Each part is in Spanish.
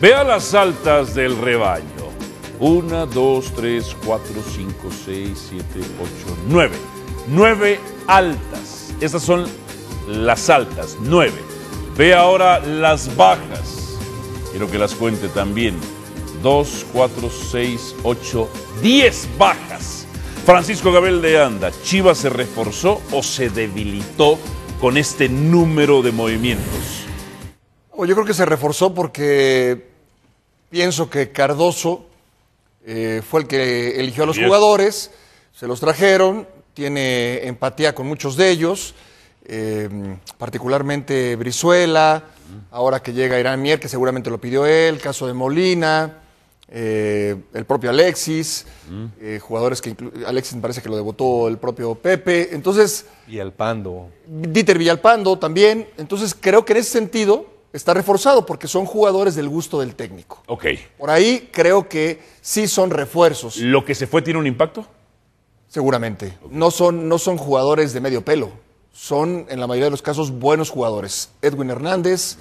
Vea las altas del rebaño. 1, 2, 3, 4, 5, 6, 7, 8, 9. 9 altas. Estas son las altas, 9. Ve ahora las bajas. Quiero que las cuente también. 2, 4, 6, 8, 10 bajas. Francisco Gabel de Anda, ¿Chivas se reforzó o se debilitó con este número de movimientos? Yo creo que se reforzó porque pienso que Cardoso eh, fue el que eligió a los jugadores, se los trajeron, tiene empatía con muchos de ellos, eh, particularmente Brizuela, ahora que llega Irán Mier, que seguramente lo pidió él, caso de Molina, eh, el propio Alexis, jugadores que Alexis me parece que lo debutó el propio Pepe, entonces... Villalpando. Dieter Villalpando también, entonces creo que en ese sentido está reforzado porque son jugadores del gusto del técnico. Ok. Por ahí creo que sí son refuerzos. ¿Lo que se fue tiene un impacto? Seguramente. No, son, no son jugadores de medio pelo. Son, en la mayoría de los casos, buenos jugadores. Edwin Hernández,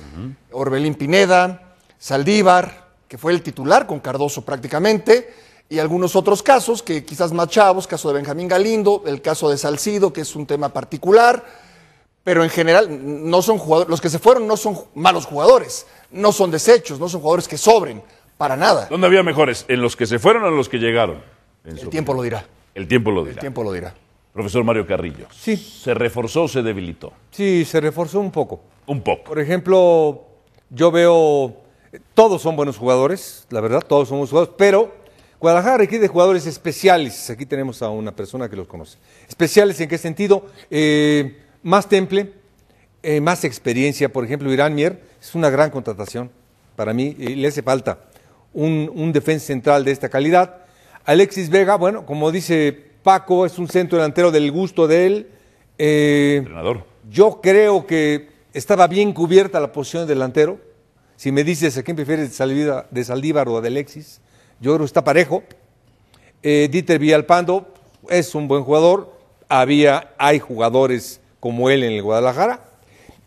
Orbelín Pineda, Saldívar, que fue el titular con Cardoso prácticamente, y algunos otros casos, que quizás más chavos, caso de Benjamín Galindo, el caso de Salcido, que es un tema particular pero en general no son jugadores, los que se fueron no son malos jugadores, no son desechos, no son jugadores que sobren, para nada. ¿Dónde había mejores? ¿En los que se fueron o en los que llegaron? el tiempo lo dirá. El tiempo lo dirá. El tiempo lo dirá. Profesor Mario Carrillo. Sí. ¿Se reforzó o se debilitó? Sí, se reforzó un poco. Un poco. Por ejemplo, yo veo, todos son buenos jugadores, la verdad, todos son buenos jugadores, pero Guadalajara requiere de jugadores especiales. Aquí tenemos a una persona que los conoce. Especiales en qué sentido? Eh, más temple, eh, más experiencia. Por ejemplo, Irán Mier es una gran contratación para mí y eh, le hace falta un, un defensa central de esta calidad. Alexis Vega, bueno, como dice Paco, es un centro delantero del gusto de él. Eh, Entrenador. Yo creo que estaba bien cubierta la posición de delantero. Si me dices a quién prefieres de Saldívar o de Alexis, yo creo que está parejo. Dieter Villalpando es un buen jugador. Había, hay jugadores como él en el Guadalajara.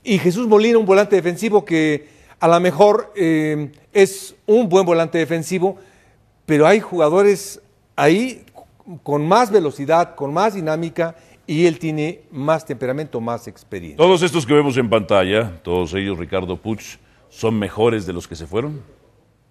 Y Jesús Molina, un volante defensivo que a lo mejor eh, es un buen volante defensivo, pero hay jugadores ahí con más velocidad, con más dinámica y él tiene más temperamento, más experiencia. Todos estos que vemos en pantalla, todos ellos, Ricardo Puch, ¿son mejores de los que se fueron?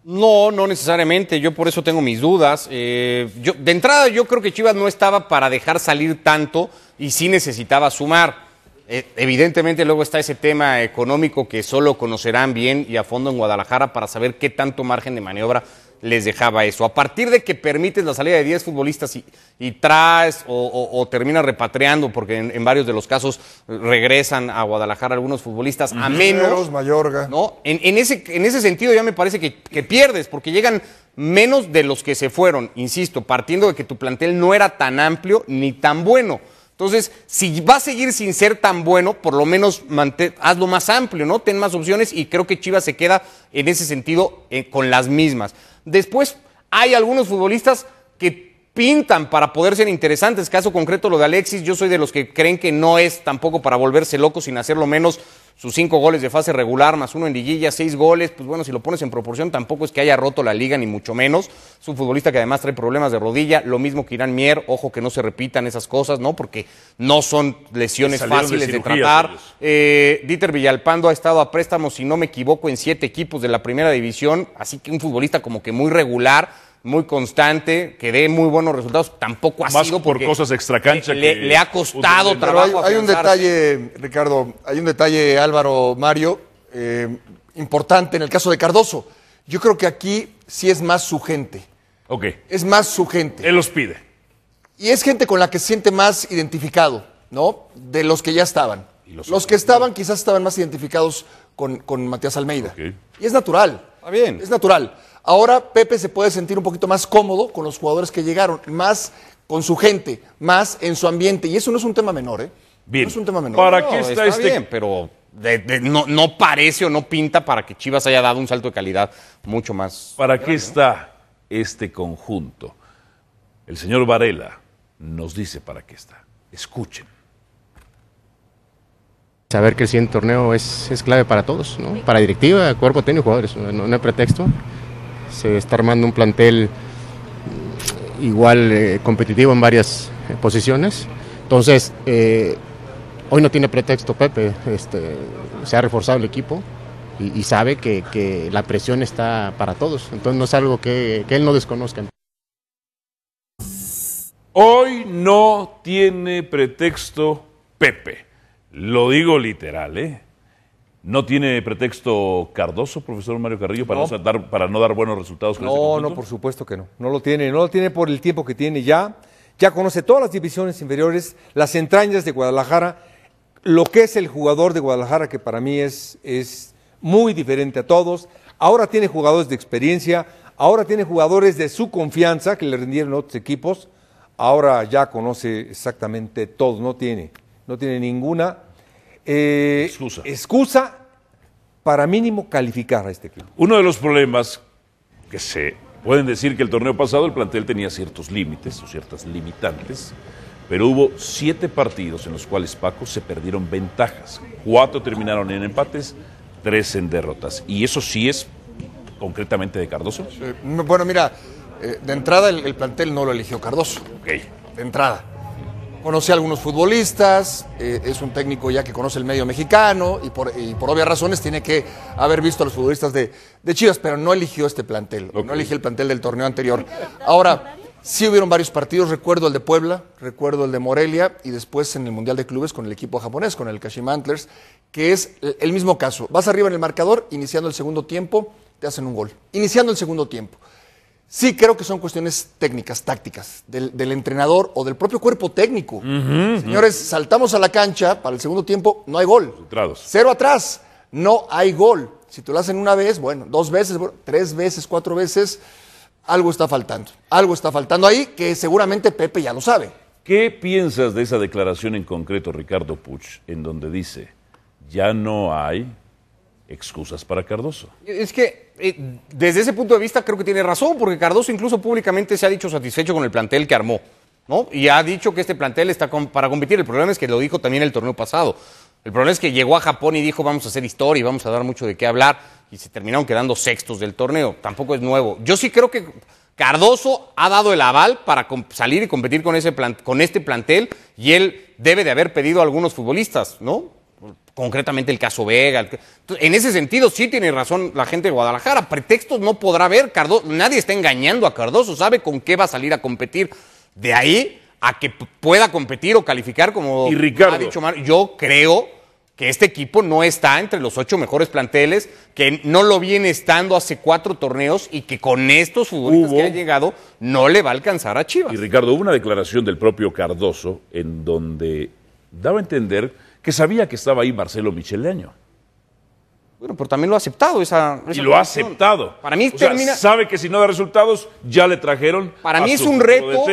No, no necesariamente. Yo por eso tengo mis dudas. Eh, de entrada, yo creo que Chivas no estaba para dejar salir tanto y sí necesitaba sumar. Eh, evidentemente luego está ese tema económico que solo conocerán bien y a fondo en Guadalajara para saber qué tanto margen de maniobra les dejaba eso. A partir de que permites la salida de 10 futbolistas y, traes o, termina terminas repatriando, porque en, varios de los casos regresan a Guadalajara algunos futbolistas, a menos. Mayorga. ¿no? En, ese, en ese sentido ya me parece que, que pierdes, porque llegan menos de los que se fueron, insisto, partiendo de que tu plantel no era tan amplio ni tan bueno. Entonces, si va a seguir sin ser tan bueno, por lo menos hazlo más amplio, ¿no? Ten más opciones y creo que Chivas se queda en ese sentido eh, con las mismas. Después, hay algunos futbolistas que pintan para poder ser interesantes. Caso concreto, lo de Alexis, yo soy de los que creen que no es tampoco para volverse loco sin hacerlo menos sus cinco goles de fase regular, más uno en liguilla, seis goles, pues bueno, si lo pones en proporción, tampoco es que haya roto la liga, ni mucho menos. Es un futbolista que además trae problemas de rodilla, lo mismo que Irán Mier, ojo que no se repitan esas cosas, ¿no? Porque no son lesiones fáciles de, tratar. Eh, Dieter Villalpando ha estado a préstamo, si no me equivoco, en siete equipos de la primera división, así que un futbolista como que muy regular muy constante, que dé muy buenos resultados, tampoco ha sido por cosas extracancha le, ha costado trabajo. hay, un detalle, Ricardo, hay un detalle, Álvaro, Mario, eh, importante en el caso de Cardoso. Yo creo que aquí sí es más su gente. Ok. Es más su gente. Él los pide. Y es gente con la que se siente más identificado, ¿no? De los que ya estaban. los, que estaban quizás estaban más identificados con, Matías Almeida. Y es natural. Está bien. Es natural. Ahora Pepe se puede sentir un poquito más cómodo con los jugadores que llegaron, más con su gente, más en su ambiente. Y eso no es un tema menor, ¿eh? Bien. No es un tema menor. ¿Para está, este pero no, parece o no pinta para que Chivas haya dado un salto de calidad mucho más. ¿Para qué está este conjunto? El señor Varela nos dice para qué está. Escuchen. Saber que el siguiente torneo es, es clave para todos, ¿no? Para directiva, cuerpo técnico, jugadores. No, no hay pretexto se está armando un plantel igual eh, competitivo en varias eh, posiciones. Entonces, eh, hoy no tiene pretexto Pepe, este, se ha reforzado el equipo y, sabe que, la presión está para todos, entonces no es algo que, que él no desconozca. Hoy no tiene pretexto Pepe, lo digo literal, ¿eh? ¿No tiene pretexto Cardoso, profesor Mario Carrillo, para no, dar, para no dar buenos resultados? Con no, equipo. Este no, no, por supuesto que no. No lo tiene, no lo tiene por el tiempo que tiene ya. Ya conoce todas las divisiones inferiores, las entrañas de Guadalajara, lo que es el jugador de Guadalajara, que para mí es, es muy diferente a todos. Ahora tiene jugadores de experiencia, ahora tiene jugadores de su confianza que le rindieron otros equipos. Ahora ya conoce exactamente todo, no tiene, no tiene ninguna eh, excusa. para mínimo calificar a este equipo. Uno de los problemas que se pueden decir que el torneo pasado el plantel tenía ciertos límites o ciertas limitantes, pero hubo siete partidos en los cuales Paco se perdieron ventajas. Cuatro terminaron en empates, tres en derrotas. Y eso sí es concretamente de Cardoso. Eh, bueno, mira, eh, de entrada el, el, plantel no lo eligió Cardoso. Ok. De entrada. Conocí a algunos futbolistas, eh, es un técnico ya que conoce el medio mexicano y por, obvias razones tiene que haber visto a los futbolistas de, Chivas, pero no eligió este plantel, no eligió el plantel del torneo anterior. Ahora, sí hubieron varios partidos, recuerdo el de Puebla, recuerdo el de Morelia y después en el Mundial de Clubes con el equipo japonés, con el Kashima Antlers, que es el mismo caso. Vas arriba en el marcador, iniciando el segundo tiempo, te hacen un gol. Iniciando el segundo tiempo. Sí, creo que son cuestiones técnicas, tácticas, del, entrenador o del propio cuerpo técnico. Señores, saltamos a la cancha para el segundo tiempo, no hay gol. Cero atrás, no hay gol. Si tú lo hacen una vez, bueno, dos veces, tres veces, cuatro veces, algo está faltando. Algo está faltando ahí que seguramente Pepe ya lo sabe. ¿Qué piensas de esa declaración en concreto, Ricardo Puch, en donde dice, ya no hay excusas para Cardoso. Es que eh, desde ese punto de vista creo que tiene razón, porque Cardoso incluso públicamente se ha dicho satisfecho con el plantel que armó, ¿no? Y ha dicho que este plantel está para competir. El problema es que lo dijo también el torneo pasado. El problema es que llegó a Japón y dijo vamos a hacer historia y vamos a dar mucho de qué hablar y se terminaron quedando sextos del torneo. Tampoco es nuevo. Yo sí creo que Cardoso ha dado el aval para salir y competir con, ese con este plantel y él debe de haber pedido a algunos futbolistas, ¿no? concretamente el caso Vega. En ese sentido, sí tiene razón la gente de Guadalajara. Pretextos no podrá ver, nadie está engañando a Cardoso, sabe con qué va a salir a competir. De ahí a que pueda competir o calificar, como ha dicho Mar. Yo creo que este equipo no está entre los ocho mejores planteles, que no lo viene estando hace cuatro torneos y que con estos futbolistas que han llegado no le va a alcanzar a Chivas. Y Ricardo, hubo una declaración del propio Cardoso en donde daba a entender que sabía que estaba ahí Marcelo Micheleño. Bueno, pero también lo ha aceptado esa, Y lo ha aceptado. Para mí termina... sabe que si no da resultados, ya le trajeron. Para mí es un reto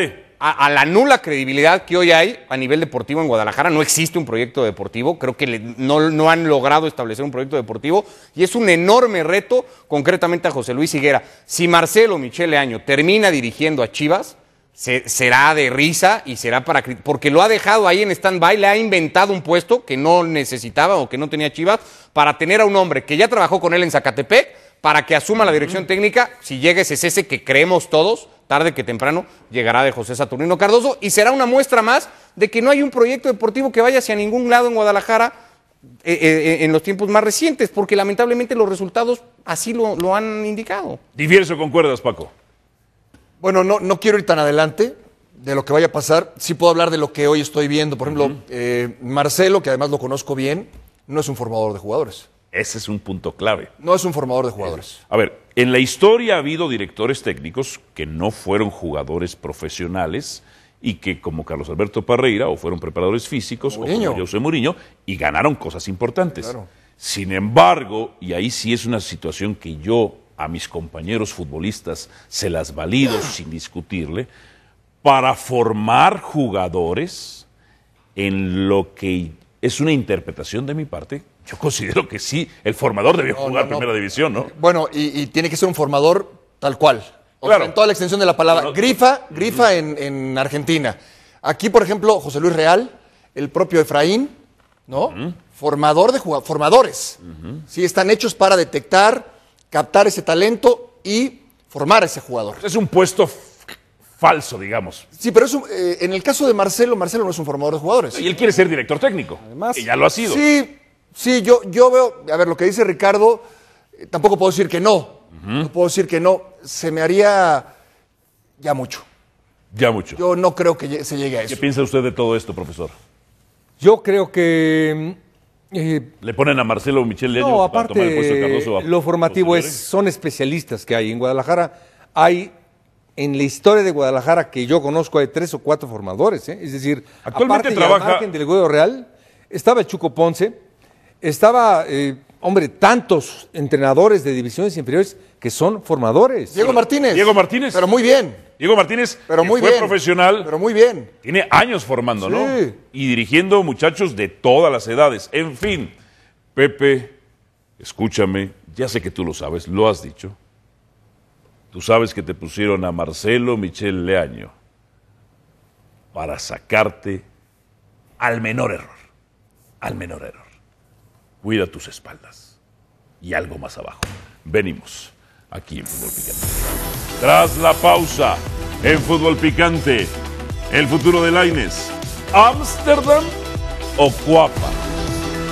a, la nula credibilidad que hoy hay a nivel deportivo en Guadalajara. No existe un proyecto deportivo. Creo que no, han logrado establecer un proyecto deportivo. Y es un enorme reto, concretamente a José Luis Higuera. Si Marcelo Michele Año termina dirigiendo a Chivas, será de risa y será para... Porque lo ha dejado ahí en stand-by, le ha inventado un puesto que no necesitaba o que no tenía Chivas para tener a un hombre que ya trabajó con él en Zacatepec para que asuma la dirección técnica, si llega ese que creemos todos, tarde que temprano llegará de José Saturnino Cardoso y será una muestra más de que no hay un proyecto deportivo que vaya hacia ningún lado en Guadalajara eh, eh, eh, en los tiempos más recientes, porque lamentablemente los resultados así lo, han indicado. con cuerdas, Paco. Bueno, no, no quiero ir tan adelante de lo que vaya a pasar. Sí puedo hablar de lo que hoy estoy viendo. Por ejemplo, eh, Marcelo, que además lo conozco bien, no es un formador de jugadores. Ese es un punto clave. No es un formador de jugadores. Eh, a ver, en la historia ha habido directores técnicos que no fueron jugadores profesionales y que como Carlos Alberto Parreira o fueron preparadores físicos o como José Mourinho y ganaron cosas importantes. Sin embargo, y ahí sí es una situación que yo a mis compañeros futbolistas, se las valido sin discutirle, para formar jugadores en lo que es una interpretación de mi parte. Yo considero que sí, el formador debe jugar primera división, ¿no? Bueno, y, tiene que ser un formador tal cual. en toda la extensión de la palabra. grifa, grifa en, Argentina. Aquí, por ejemplo, José Luis Real, el propio Efraín, ¿no? Formador de jugadores. Formadores. Sí, están hechos para detectar, captar ese talento y formar a ese jugador. Es un puesto falso, digamos. Sí, pero es eh, en el caso de Marcelo, Marcelo no es un formador de jugadores. Y él quiere ser director técnico. Además. Y ya lo ha sido. Sí, sí, yo, yo veo, a ver, lo que dice Ricardo, eh, tampoco puedo decir que no. No puedo decir que no. Se me haría ya mucho. Ya mucho. Yo no creo que se llegue a eso. ¿Qué piensa usted de todo esto, profesor? Yo creo que mm, eh, ¿Le ponen a Marcelo Michel Leño no, aparte, para tomar el puesto de lo formativo es, son especialistas que hay en Guadalajara. Hay en la historia de Guadalajara que yo conozco hay tres o cuatro formadores, ¿eh? es decir, actualmente aparte trabaja en del Real estaba Chuco Ponce, estaba eh, hombre tantos entrenadores de divisiones inferiores que son formadores. Diego Martínez. Diego Martínez. Pero muy bien. Diego Martínez muy fue profesional. Pero muy bien. Tiene años formando, Y dirigiendo muchachos de todas las edades. En fin, Pepe, escúchame, ya sé que tú lo sabes, lo has dicho. Tú sabes que te pusieron a Marcelo Michel Leaño para sacarte al menor error. Al menor error. Cuida tus espaldas y algo más abajo. Venimos aquí en Fútbol Picante. Tras la pausa en Fútbol Picante, el futuro de Laines, ¿Amsterdam o Cuapa.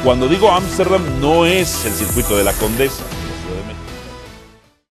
Cuando digo Amsterdam no es el circuito de la Condesa.